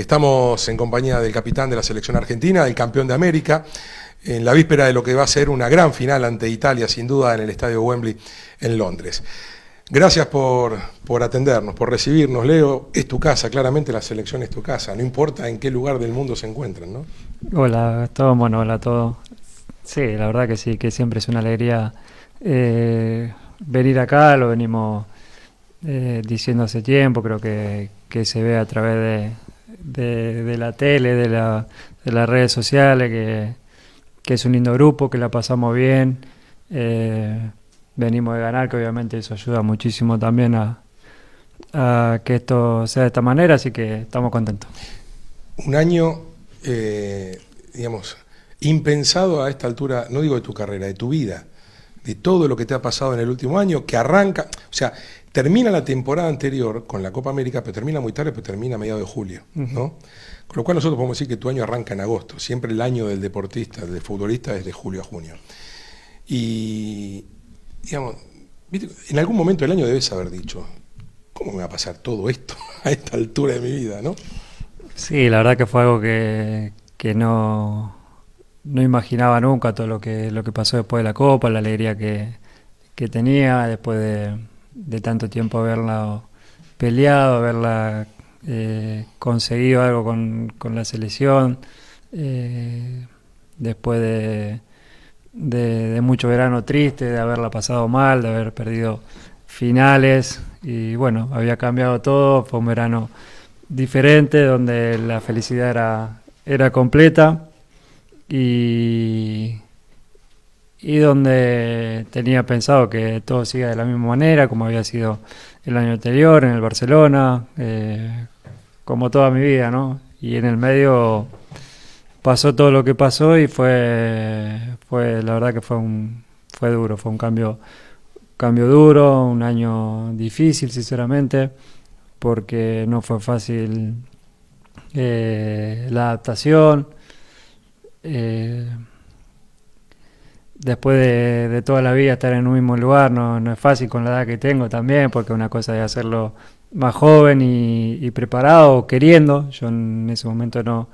Estamos en compañía del capitán de la selección argentina, del campeón de América, en la víspera de lo que va a ser una gran final ante Italia, sin duda, en el Estadio Wembley en Londres. Gracias por, atendernos, por recibirnos. Leo, es tu casa, claramente la selección es tu casa, no importa en qué lugar del mundo se encuentren, ¿no? Hola, todo bueno, hola a todos. Sí, la verdad que sí, que siempre es una alegría eh, venir acá, lo venimos eh, diciendo hace tiempo, creo que se ve a través de, de, la tele, de, la, de, las redes sociales, que, es un lindo grupo, que la pasamos bien. Eh, venimos de ganar, que obviamente eso ayuda muchísimo también a, que esto sea de esta manera, así que estamos contentos. Un año, eh, digamos, impensado a esta altura, no digo de tu carrera, de tu vida, de todo lo que te ha pasado en el último año, que arranca, o sea, Termina la temporada anterior con la Copa América, pero termina muy tarde, pero termina a mediados de julio, ¿no? Con lo cual nosotros podemos decir que tu año arranca en agosto. Siempre el año del deportista, del futbolista, es de julio a junio. Y, digamos, en algún momento del año debes haber dicho, ¿cómo me va a pasar todo esto a esta altura de mi vida, no? Sí, la verdad que fue algo que, no, no imaginaba nunca todo lo que, lo que pasó después de la Copa, la alegría que tenía después de de tanto tiempo haberla peleado, haberla eh, conseguido algo con, la selección, eh, después de, de, de, mucho verano triste, de haberla pasado mal, de haber perdido finales y bueno, había cambiado todo, fue un verano diferente donde la felicidad era, era completa y y donde tenía pensado que todo siga de la misma manera, como había sido el año anterior en el Barcelona, eh, como toda mi vida, ¿no? Y en el medio pasó todo lo que pasó y fue, fue la verdad que fue un, fue duro, fue un cambio, cambio duro, un año difícil, sinceramente, porque no fue fácil eh, la adaptación. Eh, después de, toda la vida estar en un mismo lugar no, es fácil con la edad que tengo también, porque una cosa es hacerlo más joven y, preparado, queriendo. Yo en ese momento no,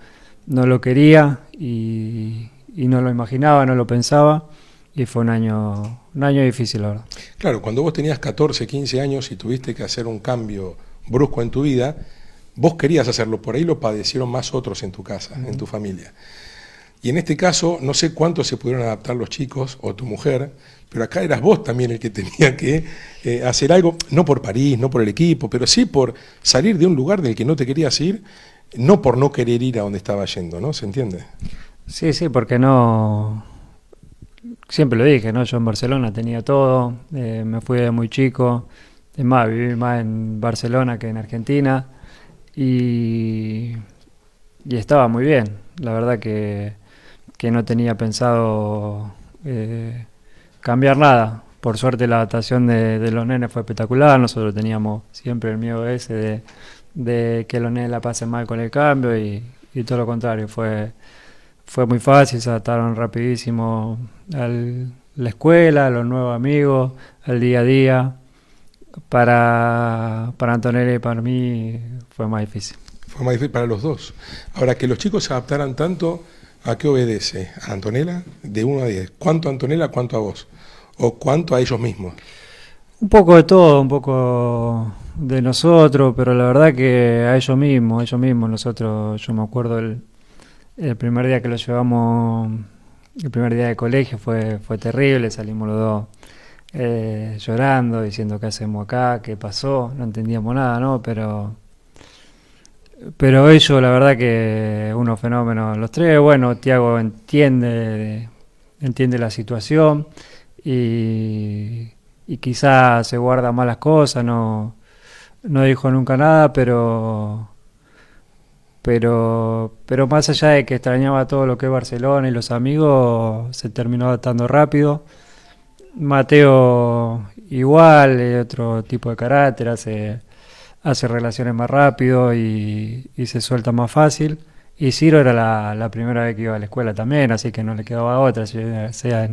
no lo quería y, no lo imaginaba, no lo pensaba. Y fue un año, un año difícil ahora. Claro, cuando vos tenías 14, 15 años y tuviste que hacer un cambio brusco en tu vida, vos querías hacerlo, por ahí lo padecieron más otros en tu casa, en tu familia. Y en este caso, no sé cuánto se pudieron adaptar los chicos o tu mujer, pero acá eras vos también el que tenía que eh, hacer algo, no por París, no por el equipo, pero sí por salir de un lugar del que no te querías ir, no por no querer ir a donde estaba yendo, ¿no? ¿Se entiende? Sí, sí, porque no... Siempre lo dije, ¿no? Yo en Barcelona tenía todo, eh, me fui de muy chico, es más, viví más en Barcelona que en Argentina y, y estaba muy bien, la verdad que que no tenía pensado eh, cambiar nada. Por suerte la adaptación de, los nenes fue espectacular, nosotros teníamos siempre el miedo ese de, que los nenes la pasen mal con el cambio y, todo lo contrario, fue, fue muy fácil, se adaptaron rapidísimo a la escuela, a los nuevos amigos, al día a día. Para, para Antonella y para mí fue más difícil. Fue más difícil para los dos. Ahora, que los chicos se adaptaran tanto ¿A qué obedece? ¿A Antonella? De 1 a 10. ¿Cuánto a Antonella, cuánto a vos? ¿O cuánto a ellos mismos? Un poco de todo, un poco de nosotros, pero la verdad que a ellos mismos, a ellos mismos, nosotros, yo me acuerdo el, primer día que los llevamos, el primer día de colegio fue, fue terrible, salimos los dos eh, llorando, diciendo qué hacemos acá, qué pasó, no entendíamos nada, ¿no? Pero pero ellos, la verdad que unos fenómenos los tres. Bueno, Tiago entiende, entiende la situación y, quizás se guarda malas cosas, no, dijo nunca nada, pero pero pero más allá de que extrañaba todo lo que es Barcelona y los amigos, se terminó adaptando rápido. Mateo igual, eh, otro tipo de carácter, hace hace relaciones más rápido y, se suelta más fácil. Y Ciro era la, primera vez que iba a la escuela también, así que no le quedaba otra, sea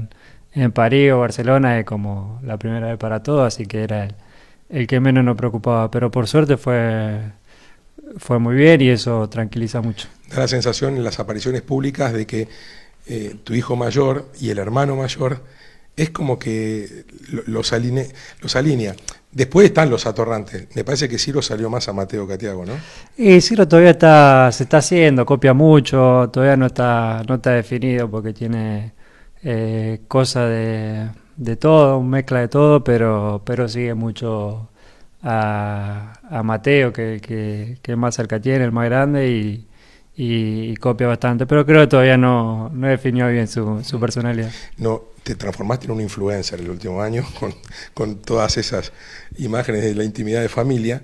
en, París o Barcelona, es como la primera vez para todo, así que era el, que menos nos preocupaba. Pero por suerte fue, fue muy bien y eso tranquiliza mucho. Da la sensación en las apariciones públicas de que eh, tu hijo mayor y el hermano mayor es como que los, aline, los alinea. Después están los atorrantes. Me parece que Ciro salió más a Mateo que a Tiago, ¿no? Y eh, Ciro todavía está, se está haciendo, copia mucho, todavía no está, no está definido porque tiene eh, cosas de, de, todo, mezcla de todo, pero, pero sigue mucho a, Mateo, que, que, más cerca tiene, el más grande, y, copia bastante. Pero creo que todavía no, no definió bien su, su personalidad. No, te transformaste en un influencer el último año con, todas esas imágenes de la intimidad de familia.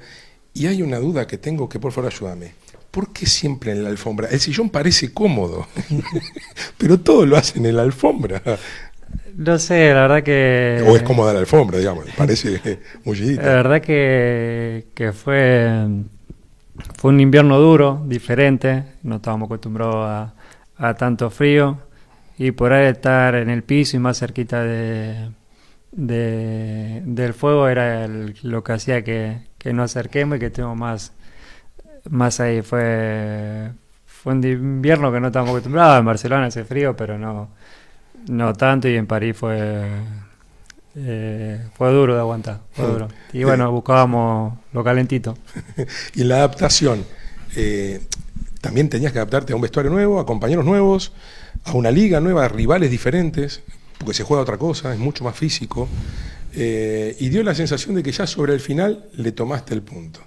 Y hay una duda que tengo que por favor ayúdame. ¿Por qué siempre en la alfombra? El sillón parece cómodo, pero todo lo hacen en la alfombra. No sé, la verdad que... O es cómoda la alfombra, digamos, parece mullidita. La verdad que, fue, fue un invierno duro, diferente, no estábamos acostumbrados a, a tanto frío y por ahí estar en el piso y más cerquita de, del fuego era lo que hacía que, que nos acerquemos y que estemos más, más ahí. Fue, fue un invierno que no estamos acostumbrados, en Barcelona hace frío, pero no, no tanto y en París fue... Eh, fue duro de aguantar, fue duro. Y bueno, buscábamos lo calentito. y la adaptación, eh, también tenías que adaptarte a un vestuario nuevo, a compañeros nuevos, a una liga nueva, rivales diferentes, porque se juega otra cosa, es mucho más físico, eh, y dio la sensación de que ya sobre el final le tomaste el punto.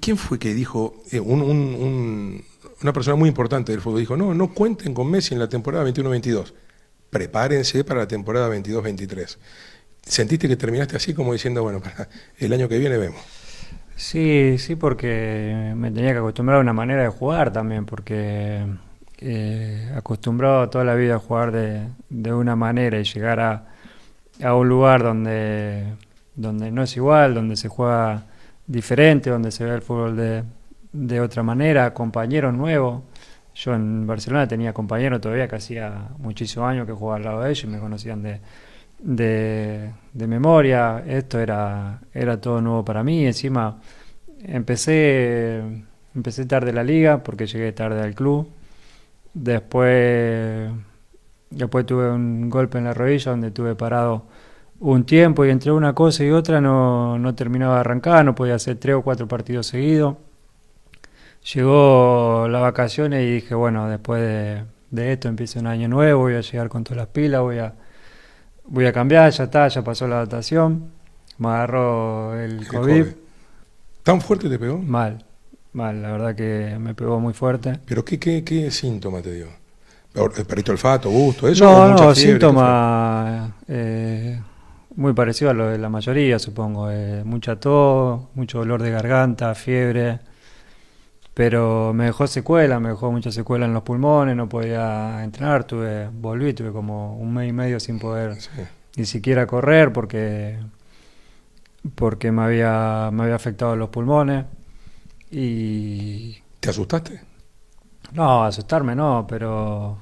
¿Quién fue que dijo, eh, una persona muy importante del fútbol dijo, no, no cuenten con Messi en la temporada 21-22, prepárense para la temporada 22-23? ¿Sentiste que terminaste así como diciendo, bueno, el año que viene vemos? Sí, sí, porque me tenía que acostumbrar a una manera de jugar también, porque eh, acostumbrado toda la vida a jugar de, de una manera y llegar a, a, un lugar donde, donde no es igual, donde se juega diferente, donde se ve el fútbol de, de otra manera, compañeros nuevos. Yo en Barcelona tenía compañeros todavía que hacía muchísimos años que jugaba al lado de ellos y me conocían de, de, de, memoria. Esto era, era todo nuevo para mí. Encima empecé, empecé tarde la liga porque llegué tarde al club. Después, después tuve un golpe en la rodilla donde tuve parado un tiempo y entre una cosa y otra no, no terminaba de arrancar, no podía hacer tres o cuatro partidos seguidos. Llegó las vacaciones y dije, bueno, después de, esto empieza un año nuevo, voy a llegar con todas las pilas, voy a, voy a cambiar, ya está, ya pasó la adaptación, me agarró el COVID. COVID. ¿Tan fuerte te pegó? Mal la verdad que me pegó muy fuerte. ¿Pero qué, qué, qué síntoma te dio? ¿El olfato, gusto, eso? No, eh, muy parecido a lo de la mayoría, supongo. Eh, mucha tos, mucho dolor de garganta, fiebre. Pero me dejó secuela, me dejó mucha secuela en los pulmones, no podía entrenar, tuve, volví, tuve como un mes y medio sin poder ni siquiera correr porque, porque me, había, me había afectado los pulmones. Y... ¿Te asustaste? No, asustarme no, pero...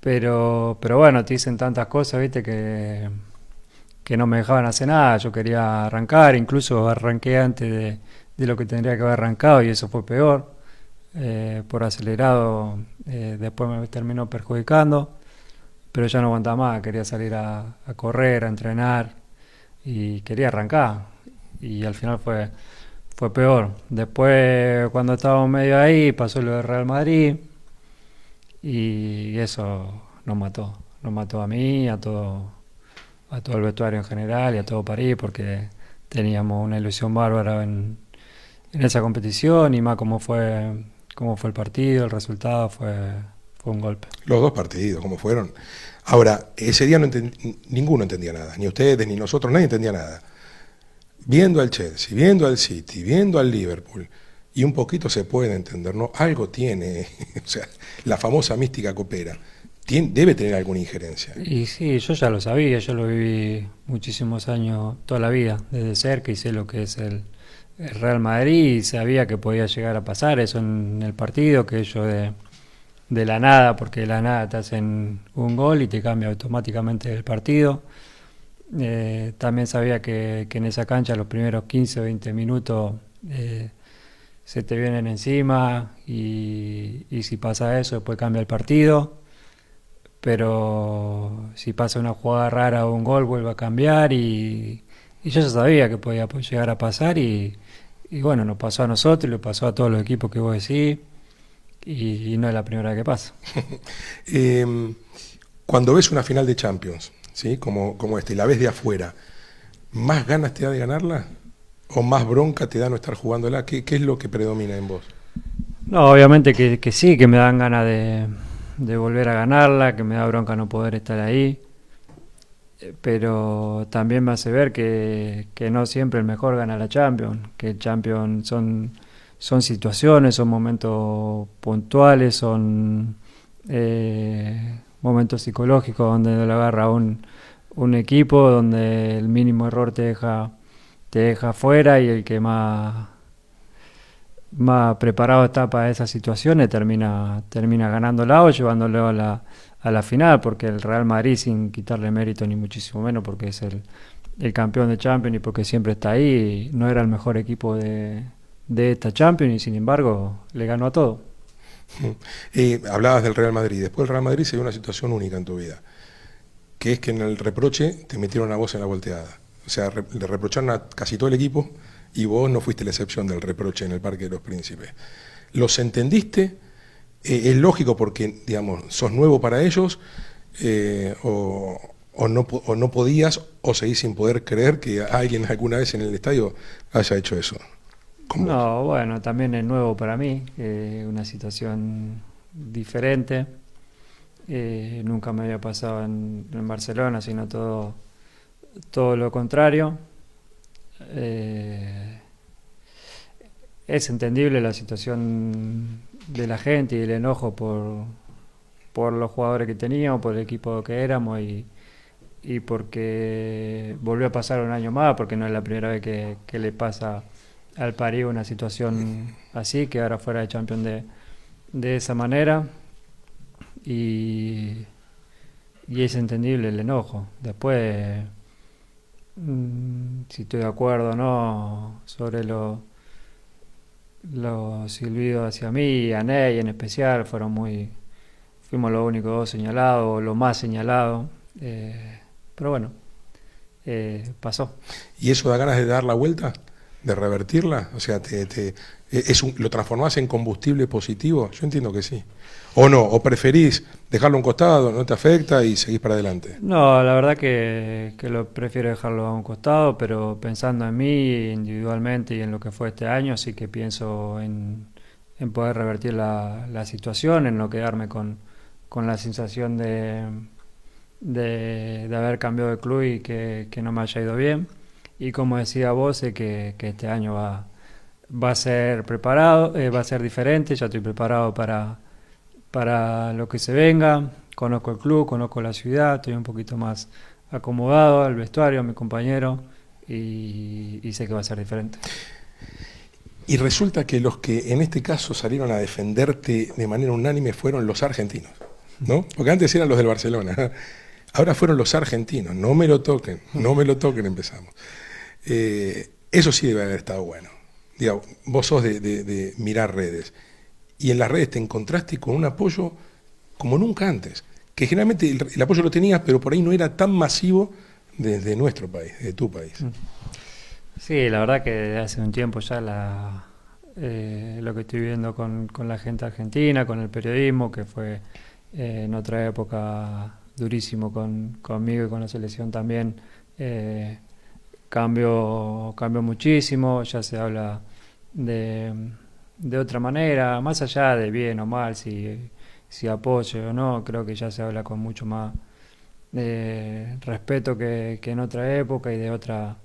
Pero, pero bueno, te dicen tantas cosas, viste, que, que no me dejaban hacer nada. Yo quería arrancar, incluso arranqué antes de, lo que tendría que haber arrancado y eso fue peor. Eh, por acelerado, eh, después me terminó perjudicando, pero ya no aguantaba más, quería salir a, a correr, a entrenar y quería arrancar. Y al final fue, fue peor. Después, cuando estábamos medio ahí, pasó lo de Real Madrid y eso nos mató. Nos mató a mí, a todo, a todo el vestuario en general y a todo París, porque teníamos una ilusión bárbara en, esa competición y más cómo fue, cómo fue el partido, el resultado fue, fue un golpe. Los dos partidos, cómo fueron. Ahora, eh, ese día no ninguno entendía nada, ni ustedes, ni nosotros, nadie entendía nada viendo al Chelsea, viendo al City, viendo al Liverpool, y un poquito se puede entender, ¿no? Algo tiene, o sea, la famosa mística Coopera tiene, debe tener alguna injerencia. Y sí, yo ya lo sabía, yo lo viví muchísimos años, toda la vida, desde cerca, y sé lo que es el, Real Madrid, y sabía que podía llegar a pasar eso en el partido, que ellos de, de la nada, porque de la nada te hacen un gol y te cambia automáticamente el partido. Eh, también sabía que, en esa cancha los primeros 15 o 20 minutos eh, se te vienen encima y, si pasa eso después cambia el partido. Pero si pasa una jugada rara o un gol vuelve a cambiar y, yo ya sabía que podía llegar a pasar y, bueno, nos pasó a nosotros y lo pasó a todos los equipos que vos decís y, no es la primera vez que pasa. Em, cuando ves una final de Champions, ¿sí? como, como este, y la ves de afuera, ¿más ganas te da de ganarla? ¿O más bronca te da no estar jugándola? ¿Qué, qué es lo que predomina en vos? No, obviamente que, sí, que me dan ganas de, volver a ganarla, que me da bronca no poder estar ahí, eh, pero también me hace ver que, no siempre el mejor gana la Champions, que el Champions son, son situaciones, son momentos puntuales, son... Eh, momento psicológico donde lo agarra un, un equipo, donde el mínimo error te deja, te deja fuera y el que más, más preparado está para esas situaciones termina, termina ganándola o llevándolo a la, a la final, porque el Real Madrid, sin quitarle mérito ni muchísimo menos, porque es el, el campeón de Champions y porque siempre está ahí, no era el mejor equipo de, de esta Champions y sin embargo le ganó a todo. hablabas del Real Madrid. Después del Real Madrid se dio una situación única en tu vida, que es que en el reproche te metieron a vos en la volteada. O sea, le reprocharon a casi todo el equipo y vos no fuiste la excepción del reproche en el Parque de los Príncipes. ¿Los entendiste? Eh, ¿Es lógico porque, digamos, sos nuevo para ellos eh, o, no, o no podías o seguís sin poder creer que alguien alguna vez en el estadio haya hecho eso? No, bueno, también es nuevo para mí, eh, una situación diferente. Eh, nunca me había pasado en, Barcelona, sino todo, todo lo contrario. Eh, es entendible la situación de la gente y el enojo por, por los jugadores que teníamos, por el equipo que éramos y, porque volvió a pasar un año más, porque no es la primera vez que, que le pasa al París una situación así, que ahora fuera de campeón de, esa manera. Y, es entendible el enojo. Después, mm, si estoy de acuerdo o no sobre lo, los silbidos hacia mí, a Ney en especial, fueron muy. Fuimos los únicos dos señalados, lo más señalado. Eh, pero bueno, eh, pasó. ¿Y eso da ganas de dar la vuelta? de revertirla? O sea, te, e, es ¿lo transformás en combustible positivo? Yo entiendo que sí. ¿O no? ¿O preferís dejarlo a un costado, no te afecta y seguís para adelante? No, la verdad que, lo prefiero dejarlo a un costado, pero pensando en mí individualmente y en lo que fue este año, sí que pienso en, poder revertir la, la, situación, en no quedarme con, con la sensación de, de, haber cambiado de club y que no me haya ido bien. Y como decía vos, que, este año va, va a ser preparado, eh, va a ser diferente, ya estoy preparado para, para lo que se venga, conozco el club, conozco la ciudad, estoy un poquito más acomodado al vestuario, a mi compañero, y, y sé que va a ser diferente. Y resulta que los que en este caso salieron a defenderte de manera unánime fueron los argentinos, ¿no? Porque antes eran los del Barcelona. Ahora fueron los argentinos. No me lo toquen, no me lo toquen, empezamos. Eh, eso sí debe haber estado bueno. Digo, vos sos de, mirar redes y en las redes te encontraste con un apoyo como nunca antes, que generalmente el, apoyo lo tenías, pero por ahí no era tan masivo desde nuestro país, de tu país. Mm. Sí, la verdad que hace un tiempo ya eh, lo que estoy viendo con, la gente argentina, con el periodismo, que fue eh, en otra época durísimo conmigo y con la selección también cambio cambió muchísimo, ya se habla de, de, otra manera, más allá de bien o mal, si, si apoyo o no, creo que ya se habla con mucho más eh, respeto que, en otra época y de otra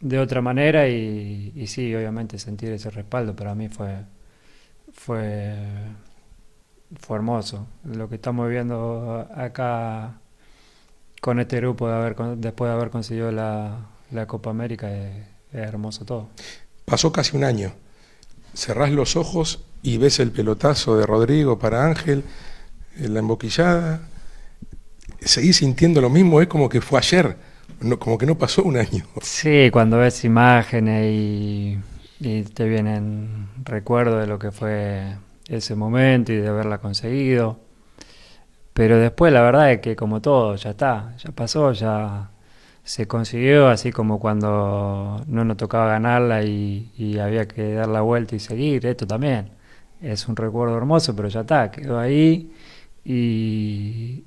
de otra manera y, sí, obviamente sentir ese respaldo para mí fue fue hermoso lo que estamos viviendo acá con este grupo de haber, después de haber conseguido la, la Copa América es, hermoso todo. Pasó casi un año. Cerrás los ojos y ves el pelotazo de Rodrigo para Ángel, eh, la emboquillada. Seguís sintiendo lo mismo, es como que fue ayer, como que no pasó un año. Sí, cuando ves imágenes y, y te vienen recuerdos de lo que fue ese momento y de haberla conseguido. Pero después la verdad es que como todo, ya está, ya pasó, ya se consiguió, así como cuando no nos tocaba ganarla y, había que dar la vuelta y seguir, esto también. Es un recuerdo hermoso, pero ya está, quedó ahí y,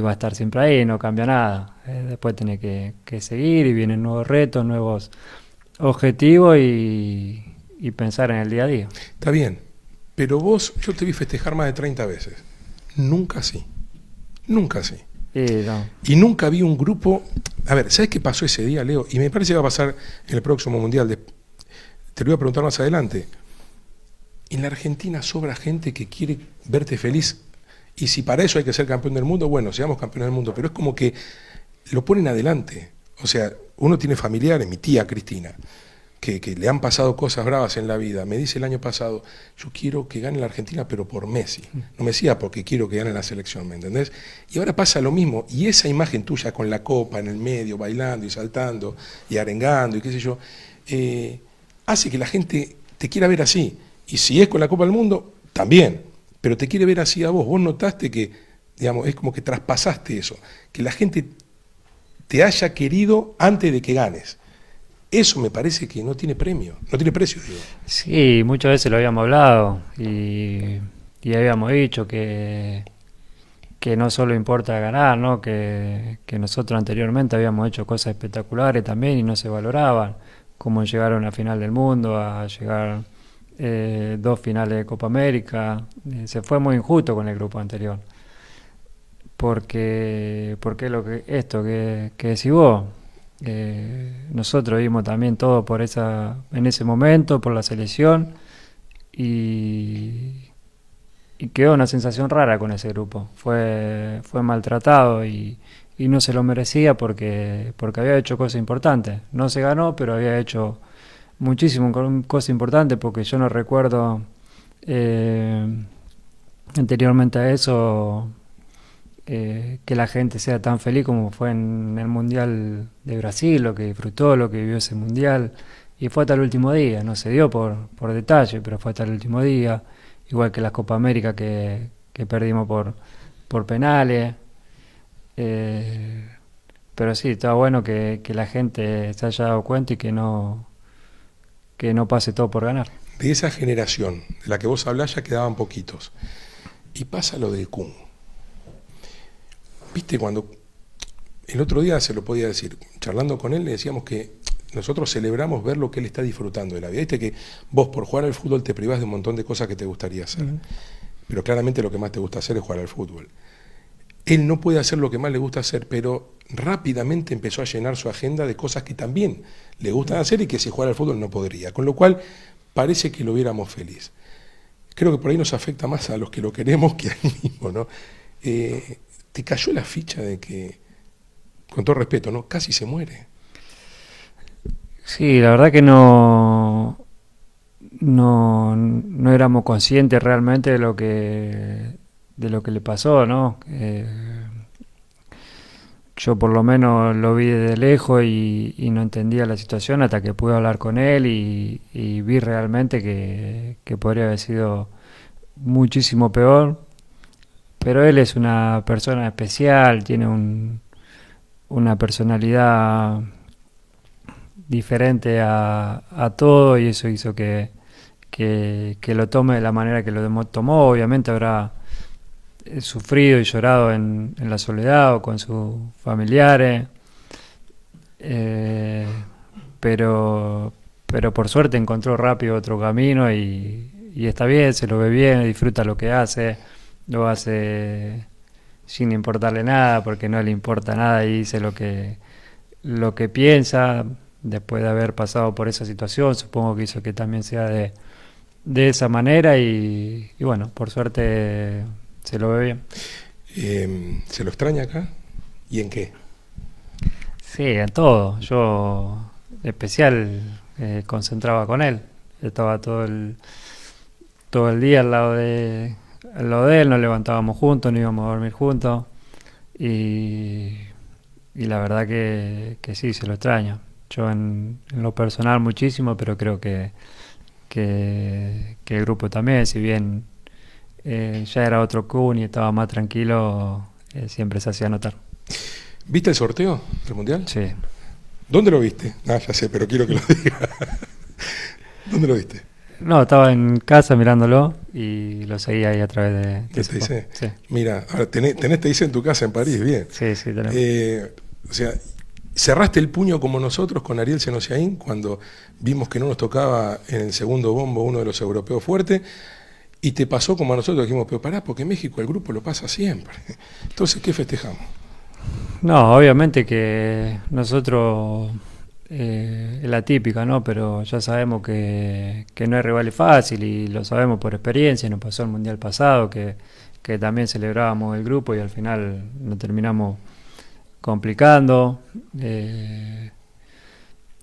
va a estar siempre ahí, no cambia nada. Eh, después tiene que, seguir y vienen nuevos retos, nuevos objetivos y, pensar en el día a día. Está bien, pero vos, yo te vi festejar más de 30 veces. Nunca así. Nunca así. Sí, Y nunca vi un grupo a ver, ¿sabes qué pasó ese día, Leo? Y me parece que va a pasar en el próximo Mundial. De, te lo voy a preguntar más adelante. En la Argentina sobra gente que quiere verte feliz. Y si para eso hay que ser campeón del mundo, bueno, seamos campeones del mundo. Pero es como que lo ponen adelante. O sea, uno tiene familiares, mi tía Cristina que, le han pasado cosas bravas en la vida, me dice el año pasado, yo quiero que gane la Argentina, pero por Messi. Mm. No me decía porque quiero que gane la selección, ¿me entendés? Y ahora pasa lo mismo, y esa imagen tuya con la copa en el medio, bailando y saltando y arengando y qué sé yo, eh, hace que la gente te quiera ver así. Y si es con la Copa del Mundo, también, pero te quiere ver así a vos. Vos notaste que, digamos, es como que traspasaste eso, que la gente te haya querido antes de que ganes. Eso me parece que no tiene premio, no tiene precio. Sí, muchas veces lo habíamos hablado y, y habíamos dicho que, que no solo importa ganar, ¿no? Que, nosotros anteriormente habíamos hecho cosas espectaculares también y no se valoraban, como llegar a una final del mundo, a llegar eh, dos finales de Copa América. Eh, se fue muy injusto con el grupo anterior. Porque, porque lo que, esto que, que decís vos, eh, nosotros vimos también todo por esa, en ese momento, por la selección, y, quedó una sensación rara con ese grupo. Fue, fue maltratado y, no se lo merecía porque, porque había hecho cosas importantes. No se ganó, pero había hecho muchísimo cosas importantes porque yo no recuerdo eh, anteriormente a eso eh, que la gente sea tan feliz como fue en el Mundial de Brasil, lo que disfrutó, lo que vivió ese Mundial. Y fue hasta el último día, no se dio por, por detalle, pero fue hasta el último día, igual que la Copa América que, perdimos por, por penales. Eh, pero sí, está bueno que, la gente se haya dado cuenta y que no, que no pase todo por ganar. De esa generación de la que vos hablás ya quedaban poquitos. Y pasa lo de Kung viste, cuando el otro día se lo podía decir, charlando con él, le decíamos que nosotros celebramos ver lo que él está disfrutando de la vida. Viste que vos por jugar al fútbol te privás de un montón de cosas que te gustaría hacer, pero claramente lo que más te gusta hacer es jugar al fútbol. Él no puede hacer lo que más le gusta hacer, pero rápidamente empezó a llenar su agenda de cosas que también le gustan hacer y que si jugara al fútbol no podría. Con lo cual, parece que lo viéramos feliz. Creo que por ahí nos afecta más a los que lo queremos que a él mismo, ¿no? Eh, te cayó la ficha de que, con todo respeto, ¿no? Casi se muere. Sí, la verdad que no, no, éramos conscientes realmente de lo que, de lo que le pasó, ¿no? Eh, yo por lo menos lo vi desde lejos y, no entendía la situación hasta que pude hablar con él y, vi realmente que, que podría haber sido muchísimo peor, pero él es una persona especial, tiene un, una personalidad diferente a, todo y eso hizo que, lo tome de la manera que lo tomó. Obviamente habrá eh, sufrido y llorado en, la soledad o con sus familiares, eh, pero, por suerte encontró rápido otro camino y está bien, se lo ve bien, disfruta lo que hace. Lo hace sin importarle nada, porque no le importa nada y dice lo que, lo que piensa después de haber pasado por esa situación. Supongo que hizo que también sea de, de esa manera y, bueno, por suerte se lo ve bien. Em, ¿Se lo extraña acá? ¿Y en qué? Sí, en todo. Yo especial eh, concentraba con él. Estaba todo el, todo el día al lado de, lo de él, nos levantábamos juntos, no íbamos a dormir juntos. Y, la verdad que, sí, se lo extraño. Yo en, lo personal muchísimo, pero creo que, que, el grupo también, si bien eh, ya era otro Kun y estaba más tranquilo, eh, siempre se hacía notar. ¿Viste el sorteo del Mundial? Sí. ¿Dónde lo viste? Ah, ya sé, pero quiero que lo diga. ¿Dónde lo viste? No, estaba en casa mirándolo y lo seguía ahí a través de ¿Qué te dice? Sí. Mira, ahora tenés, tenés, te dice en tu casa en París, bien. Sí, sí, tenemos. Eh, o sea, cerraste el puño como nosotros con Ariel Senosiaín cuando vimos que no nos tocaba en el segundo bombo uno de los europeos fuertes. Y te pasó como a nosotros, dijimos, pero pará, porque en México el grupo lo pasa siempre. Entonces, ¿qué festejamos? No, obviamente que nosotros eh, es la típica, ¿no? Pero ya sabemos que, no es rival fácil y lo sabemos por experiencia, nos pasó el Mundial pasado, que, también celebrábamos el grupo y al final nos terminamos complicando. Eh,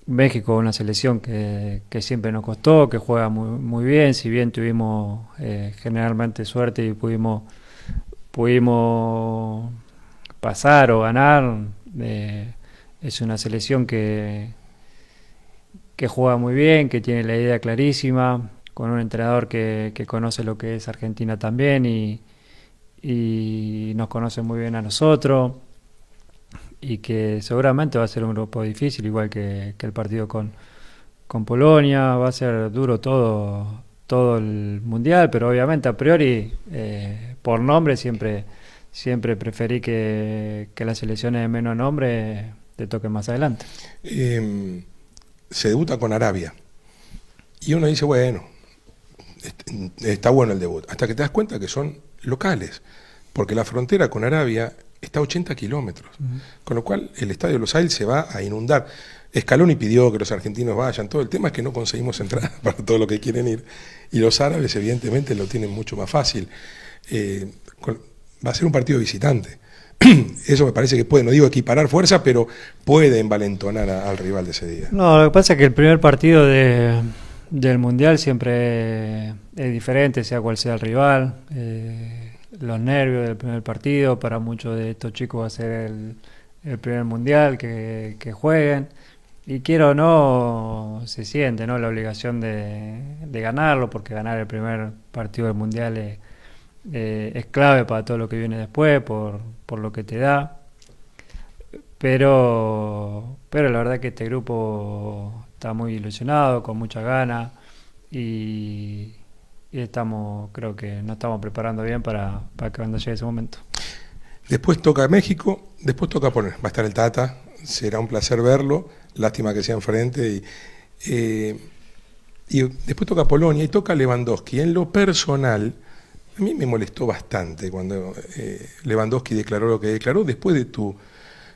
México, una selección que, siempre nos costó, que juega muy, bien, si bien tuvimos eh, generalmente suerte y pudimos, pudimos pasar o ganar, eh, es una selección que, que juega muy bien, que tiene la idea clarísima, con un entrenador que, conoce lo que es Argentina también y, nos conoce muy bien a nosotros y que seguramente va a ser un grupo difícil, igual que, el partido con, Polonia, va a ser duro todo, todo el mundial, pero obviamente a priori, eh, por nombre, siempre, siempre preferí que, que las selecciones de menos nombre te toque más adelante. Em, se debuta con Arabia. Y uno dice, bueno, está bueno el debut. Hasta que te das cuenta que son locales, porque la frontera con Arabia está a 80 kilómetros. Con lo cual el estadio de Los Ailes se va a inundar. Scaloni pidió que los argentinos vayan. Todo el tema es que no conseguimos entrar para todo lo que quieren ir. Y los árabes, evidentemente, lo tienen mucho más fácil. Eh, va a ser un partido visitante. eso me parece que puede, no digo equiparar fuerza, pero puede envalentonar al rival de ese día. No, lo que pasa es que el primer partido de, del Mundial siempre es diferente, sea cual sea el rival. Eh, los nervios del primer partido, para muchos de estos chicos va a ser el, primer Mundial que, jueguen. Y quiero o no, se siente ¿no? la obligación de, ganarlo, porque ganar el primer partido del Mundial es, eh, es clave para todo lo que viene después, por, por lo que te da. Pero, pero la verdad que este grupo está muy ilusionado, con mucha ganas y, estamos, creo que nos estamos preparando bien para, que cuando llegue ese momento. Después toca México, después toca poner, va a estar el Tata, será un placer verlo, lástima que sea enfrente y... Eh, y después toca Polonia y toca Lewandowski. En lo personal, a mí me molestó bastante cuando eh, Lewandowski declaró lo que declaró después de tu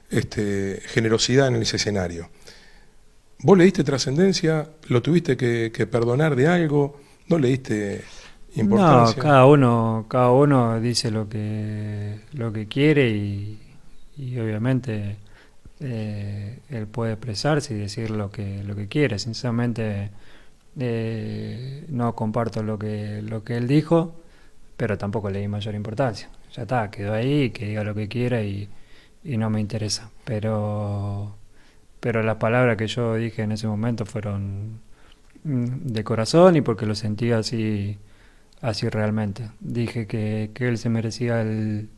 este, generosidad en ese escenario. ¿Vos le diste trascendencia? ¿Lo tuviste que, perdonar de algo? ¿No le diste importancia? No, cada uno, cada uno dice lo que, lo que quiere y, obviamente eh, él puede expresarse y decir lo que, lo que quiere. Sinceramente eh, no comparto lo que, lo que él dijo pero tampoco le di mayor importancia. Ya está, quedó ahí, que diga lo que quiera y, no me interesa. Pero, pero las palabras que yo dije en ese momento fueron mm, de corazón y porque lo sentía así, así realmente. Dije que, que él se merecía el,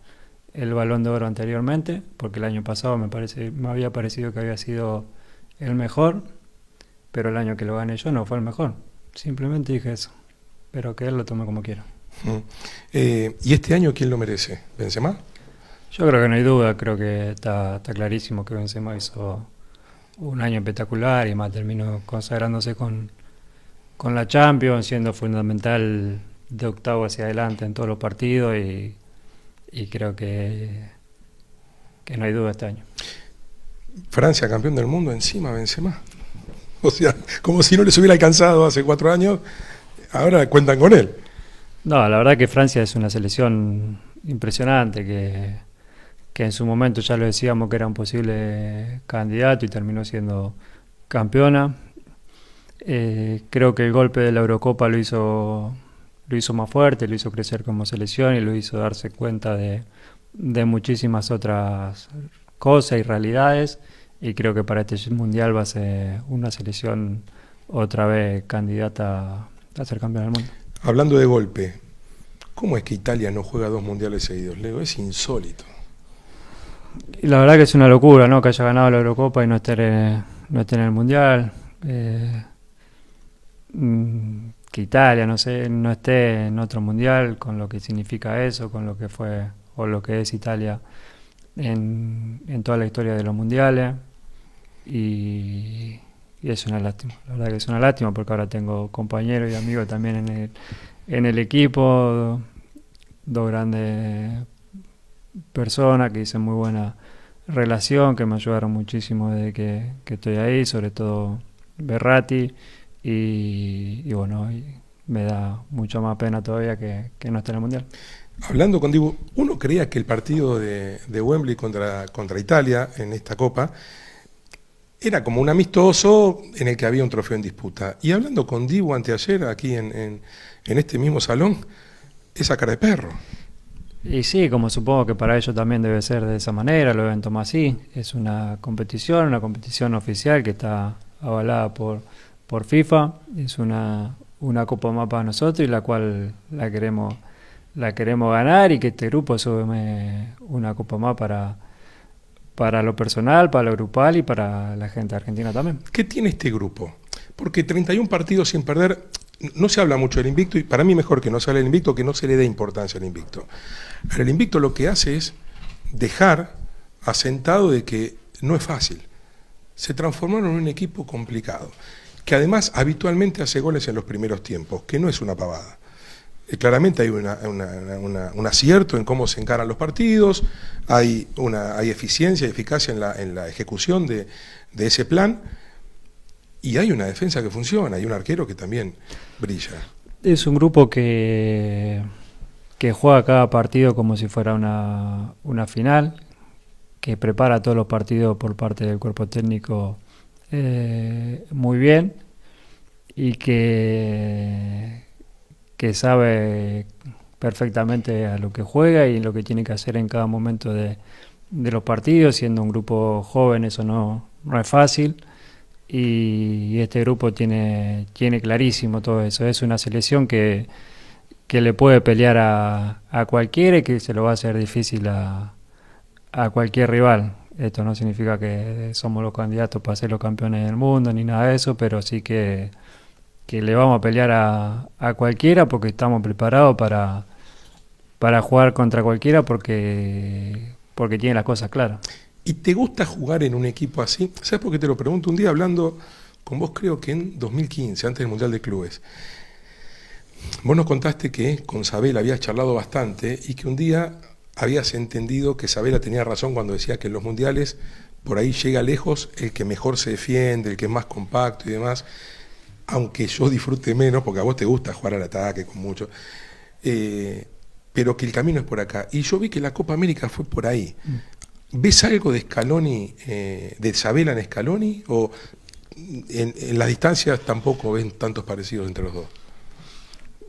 el, balón de oro anteriormente, porque el año pasado me, parece, me había parecido que había sido el mejor, pero el año que lo gané yo no fue el mejor. Simplemente dije eso, pero que él lo tome como quiera. Mm. Eh, ¿Y este año quién lo merece? ¿Benzema? Yo creo que no hay duda, creo que está, clarísimo que Benzema hizo un año espectacular y más terminó consagrándose con, la Champions, siendo fundamental de octavo hacia adelante en todos los partidos y, creo que, que no hay duda este año. Francia campeón del mundo encima Benzema. O sea, como si no les hubiera alcanzado hace cuatro años, ahora cuentan con él. No, la verdad que Francia es una selección impresionante, que, en su momento ya lo decíamos que era un posible candidato y terminó siendo campeona. Eh, creo que el golpe de la Eurocopa lo hizo, lo hizo más fuerte, lo hizo crecer como selección y lo hizo darse cuenta de, de muchísimas otras cosas y realidades. Y creo que para este Mundial va a ser una selección otra vez candidata a ser campeona del mundo hablando de golpe, ¿cómo es que Italia no juega dos mundiales seguidos? Leo, es insólito. la verdad que es una locura, ¿no? Que haya ganado la Eurocopa y no esté eh, en, no el mundial. Eh, mm, que Italia no, sé, no esté en otro mundial, con lo que significa eso, con lo que fue o lo que es Italia en, en toda la historia de los mundiales. Y y es una lástima, la verdad que es una lástima porque ahora tengo compañeros y amigos también en el, en el equipo, dos grandes personas que hice muy buena relación, que me ayudaron muchísimo desde que, estoy ahí, sobre todo Berrati, y, bueno, me da mucho más pena todavía que, no esté en el Mundial. Hablando contigo, uno creía que el partido de, Wembley contra, contra Italia en esta Copa era como un amistoso en el que había un trofeo en disputa. Y hablando con Divo anteayer, aquí en, este mismo salón, esa cara de perro. Y sí, como supongo que para ellos también debe ser de esa manera, lo evento tomar así. Es una competición, una competición oficial que está avalada por, por FIFA. Es una, una copa más para nosotros y la cual la queremos, la queremos ganar y que este grupo sube una copa más para para lo personal, para lo grupal y para la gente argentina también. ¿Qué tiene este grupo? Porque 31 partidos sin perder, no se habla mucho del invicto y para mí mejor que no sale el invicto, que no se le dé importancia al invicto. El invicto lo que hace es dejar asentado de que no es fácil. Se transformaron en un equipo complicado, que además habitualmente hace goles en los primeros tiempos, que no es una pavada. Eh, claramente hay un acierto en cómo se encaran los partidos, hay, eficiencia y eficacia en la, ejecución de, ese plan, y hay una defensa que funciona, hay un arquero que también brilla. Es un grupo que, juega cada partido como si fuera una, final, que prepara todos los partidos por parte del cuerpo técnico eh, muy bien y que que sabe perfectamente a lo que juega y lo que tiene que hacer en cada momento de, los partidos, siendo un grupo joven eso no, es fácil y, este grupo tiene, tiene clarísimo todo eso, es una selección que, le puede pelear a, a, cualquiera y que se lo va a hacer difícil a cualquier rival. Esto no significa que somos los candidatos para ser los campeones del mundo ni nada de eso, pero sí que que le vamos a pelear a, a cualquiera porque estamos preparados para, para jugar contra cualquiera porque, porque tiene las cosas claras. ¿Y te gusta jugar en un equipo así? ¿Sabes por qué te lo pregunto? Un día hablando con vos, creo que en 2015, antes del Mundial de Clubes, vos nos contaste que con Sabela habías charlado bastante y que un día habías entendido que Sabela tenía razón cuando decía que en los mundiales por ahí llega lejos el que mejor se defiende, el que es más compacto y demás aunque yo disfrute menos, porque a vos te gusta jugar al ataque con mucho, eh, pero que el camino es por acá. Y yo vi que la Copa América fue por ahí. Mm. ¿Ves algo de Scaloni, eh, de Isabela en Scaloni? ¿O en, las distancias tampoco ven tantos parecidos entre los dos?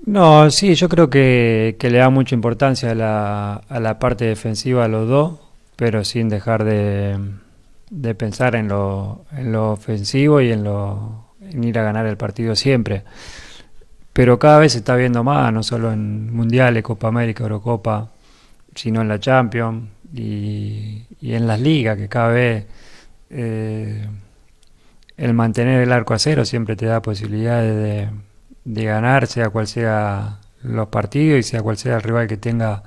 No, sí, yo creo que, le da mucha importancia a la, a la parte defensiva a los dos, pero sin dejar de, de pensar en lo, en lo ofensivo y en lo en ir a ganar el partido siempre. Pero cada vez se está viendo más, no solo en Mundiales, Copa América, Eurocopa, sino en la Champions y, en las ligas, que cada vez eh, el mantener el arco a cero siempre te da posibilidades de, de ganar, sea cual sea los partidos y sea cual sea el rival que tenga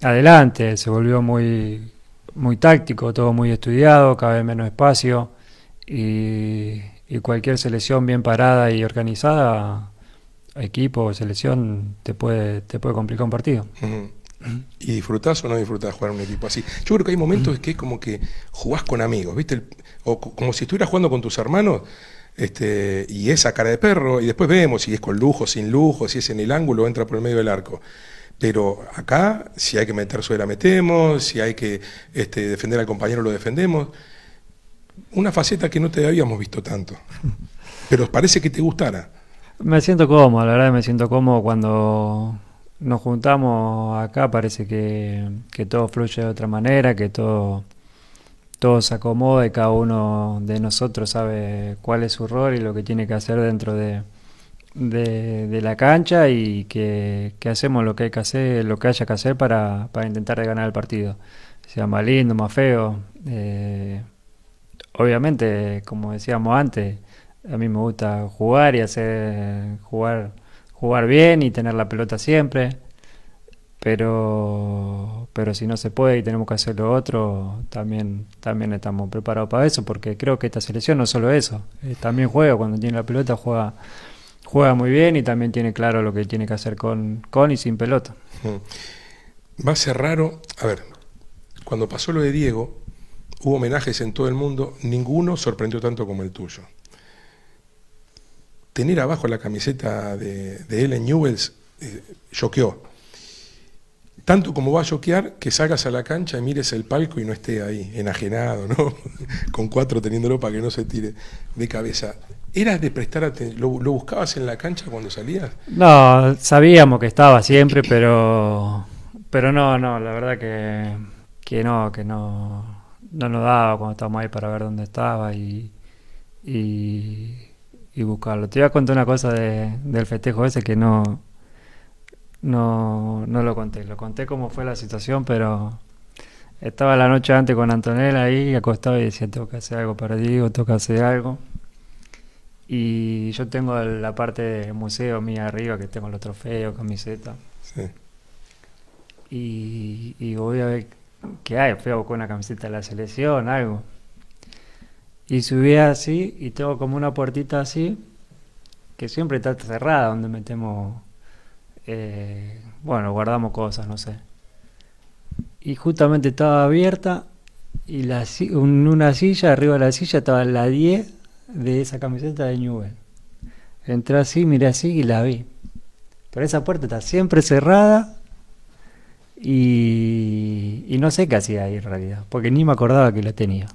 adelante. Se volvió muy, muy táctico, todo muy estudiado, cada vez menos espacio y, y cualquier selección bien parada y organizada, equipo, selección, te puede, te puede complicar un partido. ¿Y disfrutás o no disfrutás jugar un equipo así? Yo creo que hay momentos que es como que jugás con amigos, ¿viste? o como si estuvieras jugando con tus hermanos este, y esa cara de perro, y después vemos si es con lujo, sin lujo, si es en el ángulo, o entra por el medio del arco. Pero acá, si hay que meter suela, metemos, si hay que este, defender al compañero, lo defendemos una faceta que no te habíamos visto tanto, pero parece que te gustara. Me siento cómodo, la verdad me siento cómodo cuando nos juntamos acá, parece que, todo fluye de otra manera, que todo, todo se acomoda y cada uno de nosotros sabe cuál es su rol y lo que tiene que hacer dentro de, de, la cancha y que, hacemos lo que hay que hacer, lo que haya que hacer para, intentar ganar el partido. Sea más lindo, más feo. Eh, obviamente, como decíamos antes, a mí me gusta jugar y hacer jugar jugar bien y tener la pelota siempre. Pero pero si no se puede y tenemos que hacer lo otro, también también estamos preparados para eso porque creo que esta selección no solo eso, eh, también juega cuando tiene la pelota juega juega muy bien y también tiene claro lo que tiene que hacer con con y sin pelota. Mm. Va a ser raro, a ver, cuando pasó lo de Diego, Hubo homenajes en todo el mundo, ninguno sorprendió tanto como el tuyo. Tener abajo la camiseta de, Ellen Newells eh, choqueó. tanto como va a choquear que salgas a la cancha y mires el palco y no esté ahí, enajenado, ¿no? Con cuatro teniéndolo para que no se tire de cabeza. ¿Eras de prestar atención? ¿Lo, ¿Lo, buscabas en la cancha cuando salías? No, sabíamos que estaba siempre, pero. Pero no, no, la verdad que. Que no, que no no nos daba cuando estábamos ahí para ver dónde estaba y, buscarlo. Te iba a contar una cosa del festejo ese que no, no, no lo conté. Lo conté cómo fue la situación, pero estaba la noche antes con Antonella ahí acostado y decía, tengo que hacer algo para tengo que hacer algo. Y yo tengo la parte del museo mía arriba, que tengo los trofeos, camisetas. Sí. Y, y voy a ver que hay, fui con una camiseta de la selección, algo. Y subí así y tengo como una puertita así, que siempre está cerrada, donde metemos, eh, bueno, guardamos cosas, no sé. Y justamente estaba abierta y la, una silla, arriba de la silla estaba la 10 de esa camiseta de Newell. Entré así, miré así y la vi. Pero esa puerta está siempre cerrada y, no sé qué hacía ahí en realidad, porque ni me acordaba que la tenía.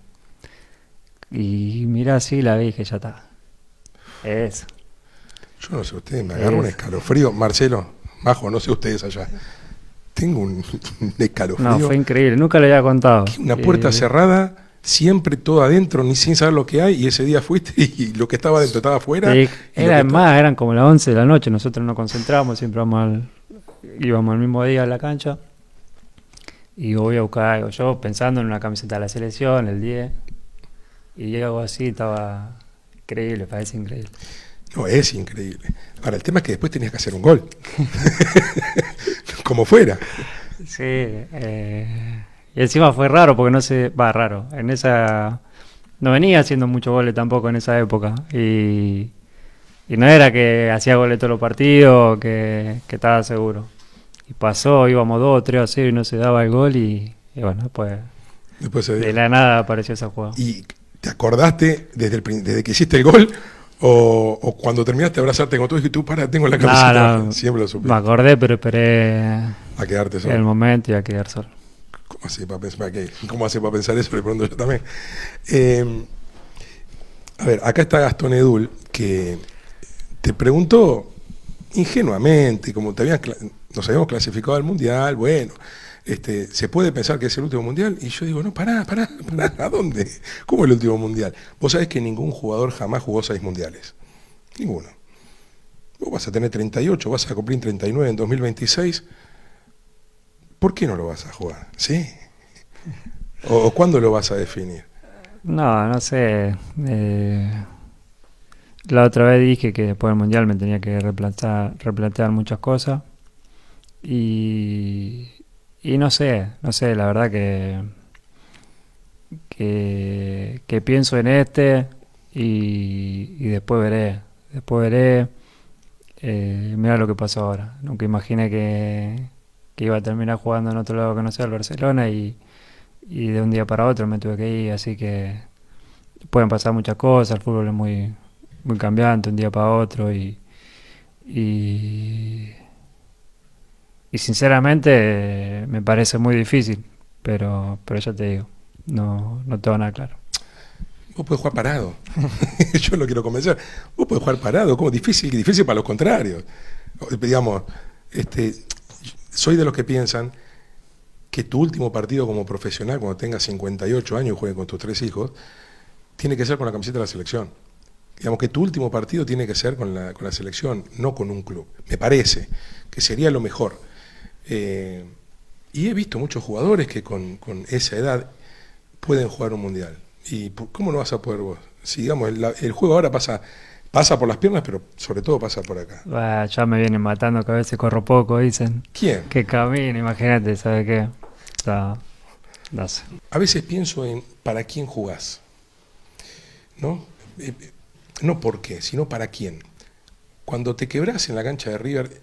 Y mirá, así la vi que ya está. Eso. Yo no sé, ustedes me agarro un escalofrío. Marcelo, Majo, no sé ustedes allá. Tengo un, escalofrío. No, fue increíble, nunca lo había contado. Una puerta eh, cerrada, siempre todo adentro, ni sin saber lo que hay, y ese día fuiste y lo que estaba adentro estaba afuera. era más, eran como las 11 de la noche, nosotros nos concentrábamos, siempre vamos íbamos al mismo día a la cancha y voy a buscar algo. Yo pensando en una camiseta de la selección, el 10. Y algo así, estaba increíble, parece increíble. No, es increíble. para el tema es que después tenías que hacer un gol. Como fuera. Sí. Eh, y encima fue raro, porque no se Va, raro. En esa. No venía haciendo muchos goles tampoco en esa época. Y. no era que hacía goles todos los partidos, que, que estaba seguro. Y pasó, íbamos 2 3 a 0 y no se daba el gol y, bueno, pues después de la nada apareció esa jugada. ¿Y te acordaste desde, que hiciste el gol o, cuando terminaste de abrazarte con todo y tú, para, tengo la cabeza? Siempre lo supe. Me acordé, pero esperé a quedarte solo. el momento y a quedar solo. ¿Cómo hace para pensar, eso? Le pregunto yo también. Eh, a ver, acá está Gastón Edul, que te preguntó ingenuamente, como te habían nos habíamos clasificado al mundial, bueno, este, se puede pensar que es el último mundial, y yo digo, no, pará, pará, pará, ¿a dónde? ¿Cómo el último mundial? Vos sabés que ningún jugador jamás jugó seis mundiales, ninguno. Vos vas a tener 38, vas a cumplir 39 en 2026, ¿por qué no lo vas a jugar? ¿Sí? ¿O, cuándo lo vas a definir? No, no sé. Eh, la otra vez dije que después del Mundial me tenía que replantear muchas cosas. Y, y no sé, no sé, la verdad que, que, pienso en este y, después veré, después veré, eh, mira lo que pasó ahora. Nunca imaginé que, iba a terminar jugando en otro lado que no sea el Barcelona y, de un día para otro me tuve que ir, así que pueden pasar muchas cosas, el fútbol es muy, muy cambiante, un día para otro y y sinceramente eh, me parece muy difícil, pero, pero ya te digo, no, no tengo nada claro. Vos podés jugar parado. Yo lo quiero convencer. Vos podés jugar parado. como Difícil, difícil para los contrarios. Digamos, este, soy de los que piensan que tu último partido como profesional, cuando tengas 58 años y juegues con tus tres hijos, tiene que ser con la camiseta de la selección. Digamos que tu último partido tiene que ser con la, con la selección, no con un club. Me parece que sería lo mejor. Eh, y he visto muchos jugadores que con, esa edad pueden jugar un mundial. ¿Y cómo no vas a poder vos? Si digamos, el, juego ahora pasa Pasa por las piernas, pero sobre todo pasa por acá. Ah, ya me vienen matando que a veces corro poco, dicen. ¿Quién? Que camino, imagínate, sabe qué? A veces pienso en para quién jugás. ¿No? Eh, eh, no por qué, sino para quién. Cuando te quebras en la cancha de River,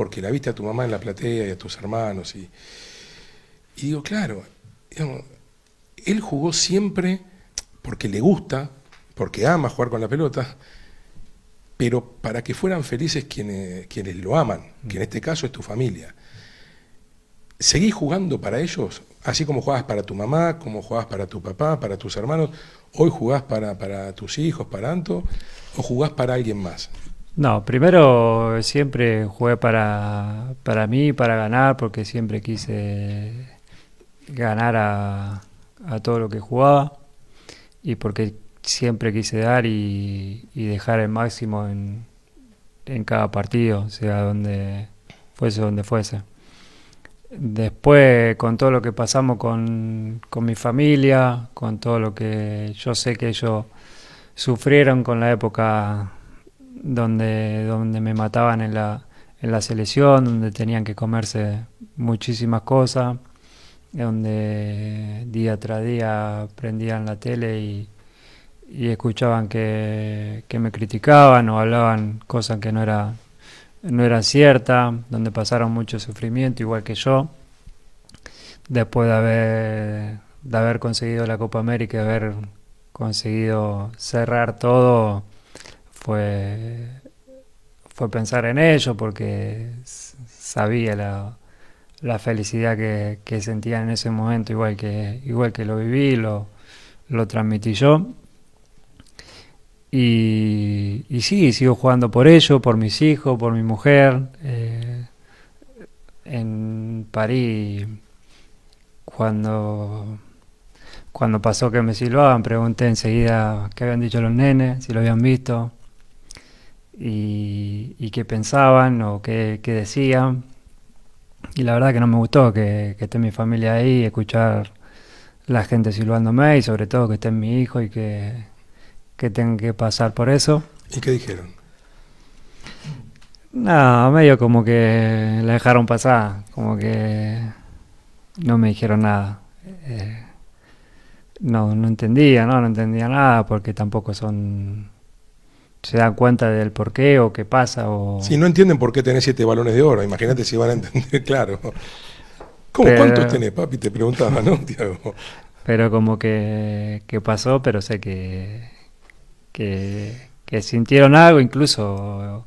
porque la viste a tu mamá en la platea y a tus hermanos. Y, digo, claro, él jugó siempre porque le gusta, porque ama jugar con la pelota, pero para que fueran felices quienes, quienes lo aman, que en este caso es tu familia. ¿Seguís jugando para ellos, así como jugabas para tu mamá, como jugabas para tu papá, para tus hermanos, hoy jugás para, para tus hijos, para Anto, o jugás para alguien más. No, primero siempre jugué para, para mí, para ganar, porque siempre quise ganar a, todo lo que jugaba y porque siempre quise dar y, dejar el máximo en, cada partido, sea donde fuese donde fuese. Después, con todo lo que pasamos con, con mi familia, con todo lo que yo sé que ellos sufrieron con la época donde, donde me mataban en la, en la selección, donde tenían que comerse muchísimas cosas, donde día tras día prendían la tele y, escuchaban que, me criticaban o hablaban cosas que no era no eran ciertas, donde pasaron mucho sufrimiento igual que yo. Después de haber de haber conseguido la Copa América y haber conseguido cerrar todo, fue, fue pensar en ello porque sabía la, felicidad que, que, sentía en ese momento, igual que, igual que lo viví, lo, lo transmití yo. Y, y, sí, sigo jugando por ello, por mis hijos, por mi mujer. Eh, en París, cuando, cuando pasó que me silbaban, pregunté enseguida qué habían dicho los nenes, si lo habían visto y, qué pensaban o qué, qué, decían. Y la verdad que no me gustó que, esté mi familia ahí, escuchar la gente silbándome y sobre todo que esté mi hijo y que, que tenga que pasar por eso. ¿Y qué dijeron? Nada, medio como que la dejaron pasar, como que no me dijeron nada. Eh, no, no entendía, ¿no? No entendía nada porque tampoco son se dan cuenta del por qué o qué pasa. O... Si no entienden por qué tenés siete balones de oro, imagínate si van a entender, claro. ¿Cómo cuántos tenés, papi? Te preguntaba, ¿no, Tiago? Pero como que, pasó, pero sé que, que, sintieron algo, incluso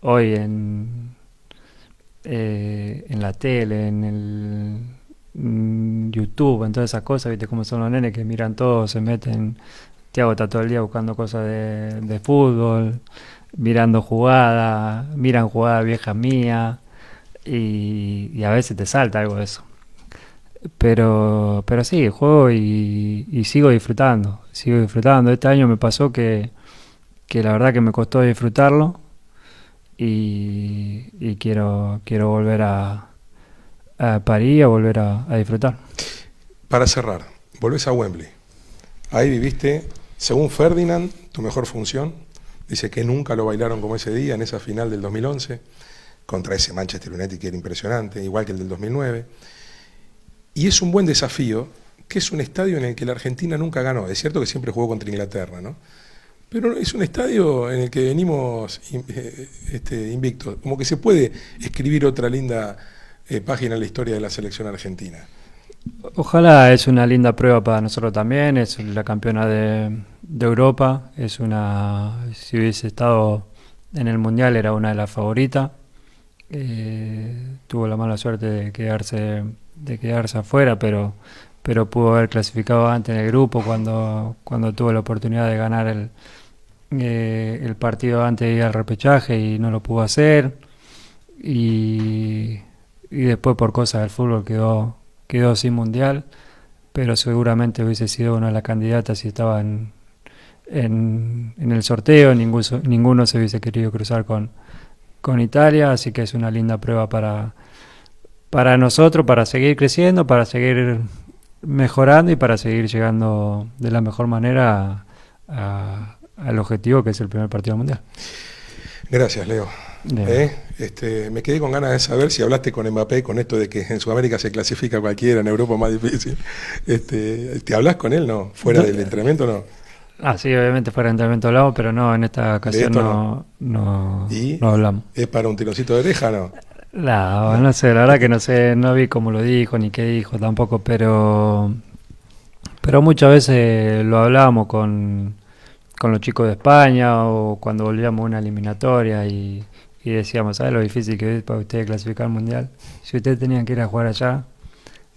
hoy en, eh, en la tele, en el YouTube, en todas esas cosas, viste cómo son los nenes que miran todo, se meten Tiago está todo el día buscando cosas de, fútbol, mirando jugadas, miran jugadas viejas mías y, a veces te salta algo de eso. Pero, pero sí, juego y, sigo disfrutando, sigo disfrutando. Este año me pasó que, que la verdad que me costó disfrutarlo y, quiero, quiero volver a, París a volver a, a disfrutar. Para cerrar, volvés a Wembley. Ahí viviste según Ferdinand, tu mejor función, dice que nunca lo bailaron como ese día, en esa final del 2011, contra ese Manchester United que era impresionante, igual que el del 2009. Y es un buen desafío, que es un estadio en el que la Argentina nunca ganó. Es cierto que siempre jugó contra Inglaterra, ¿no? Pero es un estadio en el que venimos eh, este, invictos. Como que se puede escribir otra linda eh, página en la historia de la selección argentina. Ojalá es una linda prueba para nosotros también, es la campeona de, de Europa. Es una, si hubiese estado en el Mundial era una de las favoritas. Eh, tuvo la mala suerte de quedarse, de quedarse afuera, pero, pero pudo haber clasificado antes en el grupo cuando, cuando tuvo la oportunidad de ganar el, eh, el partido antes de ir al repechaje y no lo pudo hacer. Y, y después por cosas del fútbol quedó, quedó sin mundial, pero seguramente hubiese sido una de las candidatas si estaba en, en, el sorteo, ninguno ninguno se hubiese querido cruzar con, con Italia, así que es una linda prueba para, para nosotros, para seguir creciendo, para seguir mejorando y para seguir llegando de la mejor manera al objetivo que es el primer partido mundial. Gracias, Leo. Eh, este, me quedé con ganas de saber si hablaste con Mbappé con esto de que en Sudamérica se clasifica cualquiera, en Europa más difícil. Este, ¿Te hablas con él? No, fuera del entrenamiento no. Ah, sí, obviamente para entrenamiento hablado pero no, en esta ocasión no, no, hablamos. ¿Es para un tirocito de oreja no? No, no sé, la verdad que no sé, no vi cómo lo dijo ni qué dijo tampoco, pero, pero muchas veces lo hablábamos con, con los chicos de España o cuando volvíamos a una eliminatoria y, decíamos, ¿sabes lo difícil que es para ustedes clasificar al Mundial? Si ustedes tenían que ir a jugar allá,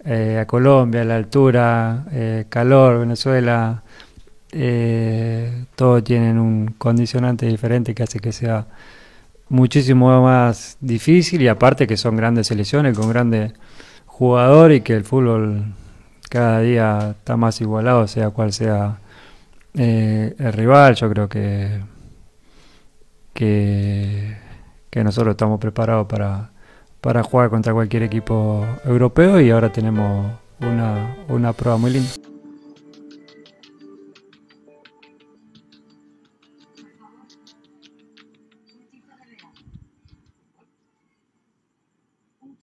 eh, a Colombia, a la altura, eh, calor, Venezuela, eh, todos tienen un condicionante diferente que hace que sea muchísimo más difícil y aparte que son grandes selecciones con grandes jugadores y que el fútbol cada día está más igualado, sea cual sea eh, el rival, yo creo que, que, que nosotros estamos preparados para, para jugar contra cualquier equipo europeo y ahora tenemos una, una prueba muy linda.